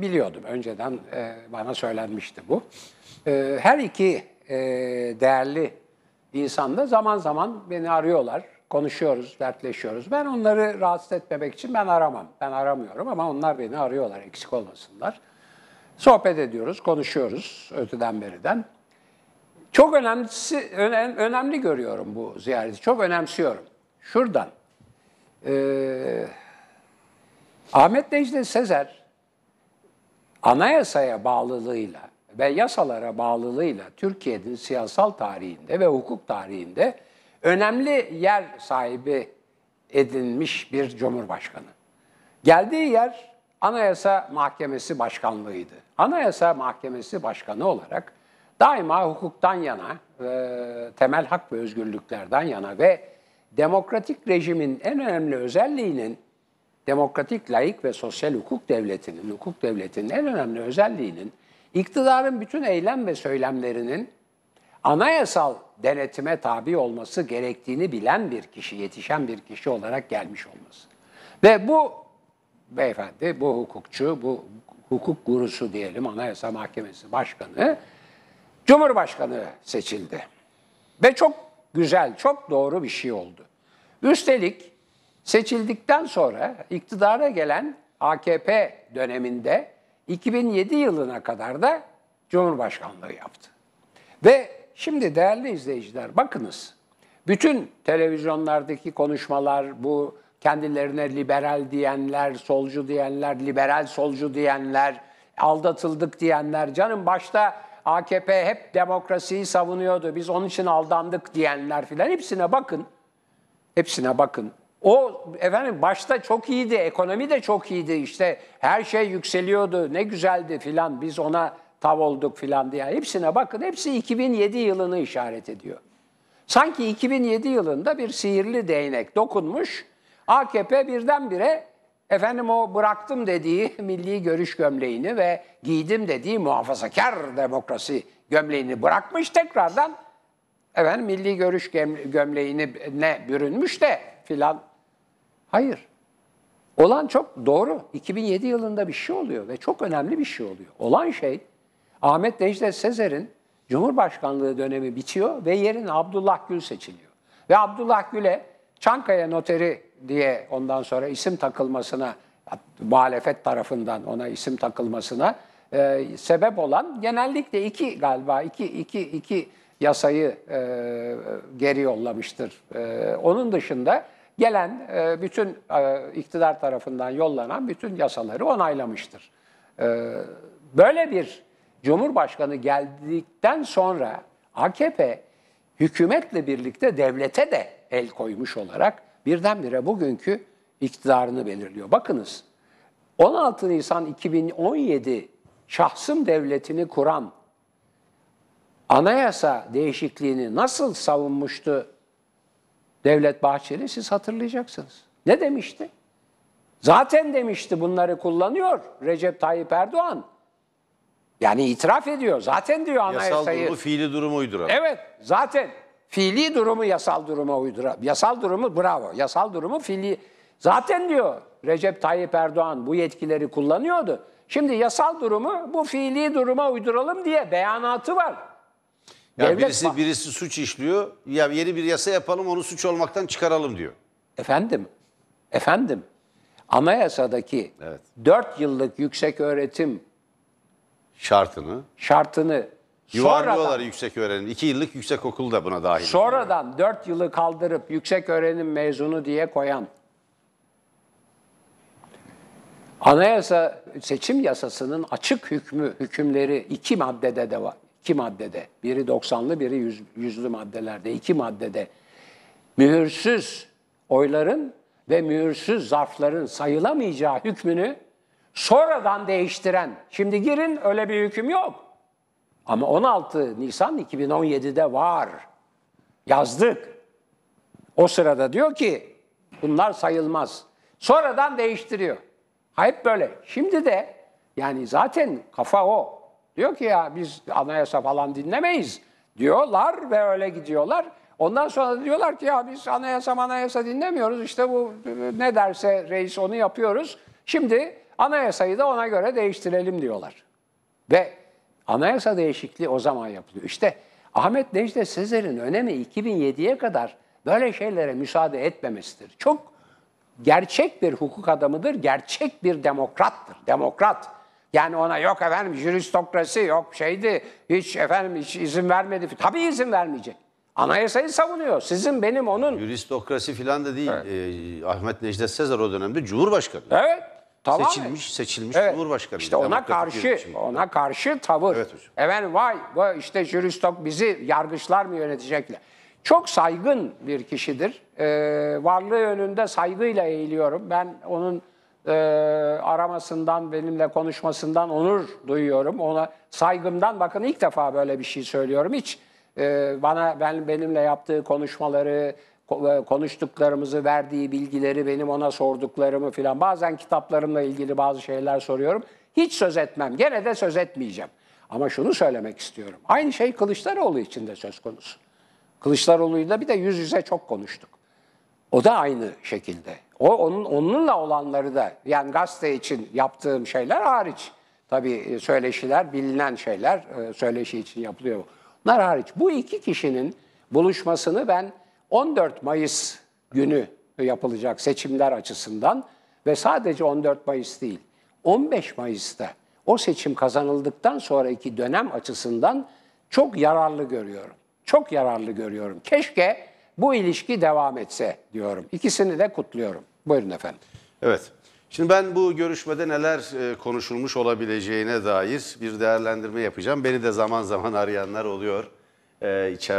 biliyordum. Önceden e, bana söylenmişti bu. E, her iki e, değerli insan da zaman zaman beni arıyorlar. Konuşuyoruz, dertleşiyoruz. Ben onları rahatsız etmemek için ben aramam. Ben aramıyorum ama onlar beni arıyorlar eksik olmasınlar. Sohbet ediyoruz, konuşuyoruz öteden beriden. Çok önemlisi, önem, önemli görüyorum bu ziyareti. Çok önemsiyorum. Şuradan. Ee, Ahmet Necdet Sezer anayasaya bağlılığıyla ve yasalara bağlılığıyla Türkiye'nin siyasal tarihinde ve hukuk tarihinde önemli yer sahibi edinmiş bir cumhurbaşkanı. Geldiği yer Anayasa Mahkemesi Başkanlığı'ydı. Anayasa Mahkemesi Başkanı olarak daima hukuktan yana, e, temel hak ve özgürlüklerden yana ve demokratik rejimin en önemli özelliğinin demokratik, laik ve sosyal hukuk devletinin, hukuk devletinin en önemli özelliğinin iktidarın bütün eylem ve söylemlerinin anayasal denetime tabi olması gerektiğini bilen bir kişi, yetişen bir kişi olarak gelmiş olması. Ve bu beyefendi, bu hukukçu, bu hukuk gurusu diyelim, Anayasa Mahkemesi Başkanı, Cumhurbaşkanı seçildi. Ve çok güzel, çok doğru bir şey oldu. Üstelik Seçildikten sonra iktidara gelen AKP döneminde 2007 yılına kadar da Cumhurbaşkanlığı yaptı. Ve şimdi değerli izleyiciler bakınız. Bütün televizyonlardaki konuşmalar bu kendilerine liberal diyenler, solcu diyenler, liberal solcu diyenler, aldatıldık diyenler. Canım başta AKP hep demokrasiyi savunuyordu. Biz onun için aldandık diyenler filan hepsine bakın. Hepsine bakın. O efendim başta çok iyiydi, ekonomi de çok iyiydi işte her şey yükseliyordu ne güzeldi filan biz ona tav olduk filan diye. Hepsine bakın hepsi 2007 yılını işaret ediyor. Sanki 2007 yılında bir sihirli değnek dokunmuş AKP birdenbire efendim o bıraktım dediği milli görüş gömleğini ve giydim dediği muhafazakar demokrasi gömleğini bırakmış tekrardan efendim milli görüş gömleğini ne bürünmüş de filan. Hayır. Olan çok doğru. 2007 yılında bir şey oluyor ve çok önemli bir şey oluyor. Olan şey Ahmet Necdet Sezer'in Cumhurbaşkanlığı dönemi bitiyor ve yerine Abdullah Gül seçiliyor. Ve Abdullah Gül'e Çankaya Noteri diye ondan sonra isim takılmasına, muhalefet tarafından ona isim takılmasına e, sebep olan genellikle iki galiba iki, iki, iki yasayı e, geri yollamıştır. E, onun dışında gelen e, bütün e, iktidar tarafından yollanan bütün yasaları onaylamıştır. E, böyle bir Cumhurbaşkanı geldikten sonra AKP hükümetle birlikte devlete de el koymuş olarak birdenbire bugünkü iktidarını belirliyor. Bakınız 16 Nisan 2017 şahsım devletini kuran anayasa değişikliğini nasıl savunmuştu Devlet Bahçeli siz hatırlayacaksınız. Ne demişti? Zaten demişti bunları kullanıyor Recep Tayyip Erdoğan. Yani itiraf ediyor. Zaten diyor anayasayı. Yasal durumu fiili durumu uyduran. Evet zaten fiili durumu yasal duruma uyduran. Yasal durumu bravo. Yasal durumu fiili. Zaten diyor Recep Tayyip Erdoğan bu yetkileri kullanıyordu. Şimdi yasal durumu bu fiili duruma uyduralım diye beyanatı var. Ya birisi birisi suç işliyor. Ya yeni bir yasa yapalım onu suç olmaktan çıkaralım diyor. Efendim, efendim anayasadaki Evet. 4 yıllık yüksek öğretim Şartını. şartını Yuvarlıyorlar yüksek öğrenim. İki yıllık yüksek okul da buna dahil. sonradan 4 yılı kaldırıp yüksek öğrenim mezunu diye koyan anayasa seçim yasasının açık hükmü hükümleri iki maddede de var iki maddede, biri 90'lı biri yüz yüzlü maddelerde, iki maddede mühürsüz oyların ve mühürsüz zarfların sayılamayacağı hükmünü sonradan değiştiren, şimdi girin öyle bir hüküm yok. Ama 16 Nisan 2017'de var. Yazdık. O sırada diyor ki bunlar sayılmaz. Sonradan değiştiriyor. Hayıp böyle. Şimdi de yani zaten kafa o. Diyor ki ya biz anayasa falan dinlemeyiz diyorlar ve öyle gidiyorlar. Ondan sonra diyorlar ki ya biz anayasa anayasa dinlemiyoruz. İşte bu ne derse reis onu yapıyoruz. Şimdi anayasayı da ona göre değiştirelim diyorlar. Ve anayasa değişikliği o zaman yapılıyor. İşte Ahmet Necdet Sezer'in önemi 2007'ye kadar böyle şeylere müsaade etmemesidir. Çok gerçek bir hukuk adamıdır, gerçek bir demokrattır. Demokrat. Yani ona yok efendim jüristokrasi yok şeydi hiç efendim hiç izin vermedi. Tabii izin vermeyecek. Anayasayı savunuyor. Sizin, benim, onun. Juristokrasi falan da değil. Evet. E, Ahmet Necdet Sezer o dönemde Cumhurbaşkanı. Evet. Tamam. Seçilmiş, seçilmiş evet. Cumhurbaşkanı. İşte ona karşı, ona karşı tavır. Evet hocam. Efendim vay bu işte jüristok bizi yargıçlar mı yönetecekler? Çok saygın bir kişidir. Ee, varlığı önünde saygıyla eğiliyorum. Ben onun e, aramasından, benimle konuşmasından onur duyuyorum. Ona saygımdan bakın ilk defa böyle bir şey söylüyorum. Hiç e, bana ben benimle yaptığı konuşmaları, e, konuştuklarımızı, verdiği bilgileri, benim ona sorduklarımı filan. Bazen kitaplarımla ilgili bazı şeyler soruyorum. Hiç söz etmem. Gene de söz etmeyeceğim. Ama şunu söylemek istiyorum. Aynı şey Kılıçdaroğlu için de söz konusu. Kılıçdaroğlu'yla bir de yüz yüze çok konuştuk. O da aynı şekilde. O onun onunla olanları da yani gazete için yaptığım şeyler hariç. Tabii e, söyleşiler bilinen şeyler e, söyleşi için yapılıyor. Bunlar hariç bu iki kişinin buluşmasını ben 14 Mayıs günü yapılacak seçimler açısından ve sadece 14 Mayıs değil 15 Mayıs'ta o seçim kazanıldıktan sonraki dönem açısından çok yararlı görüyorum. Çok yararlı görüyorum. Keşke bu ilişki devam etse diyorum. İkisini de kutluyorum. Buyurun efendim. Evet. Şimdi ben bu görüşmede neler e, konuşulmuş olabileceğine dair bir değerlendirme yapacağım. Beni de zaman zaman arayanlar oluyor. Ee, içeride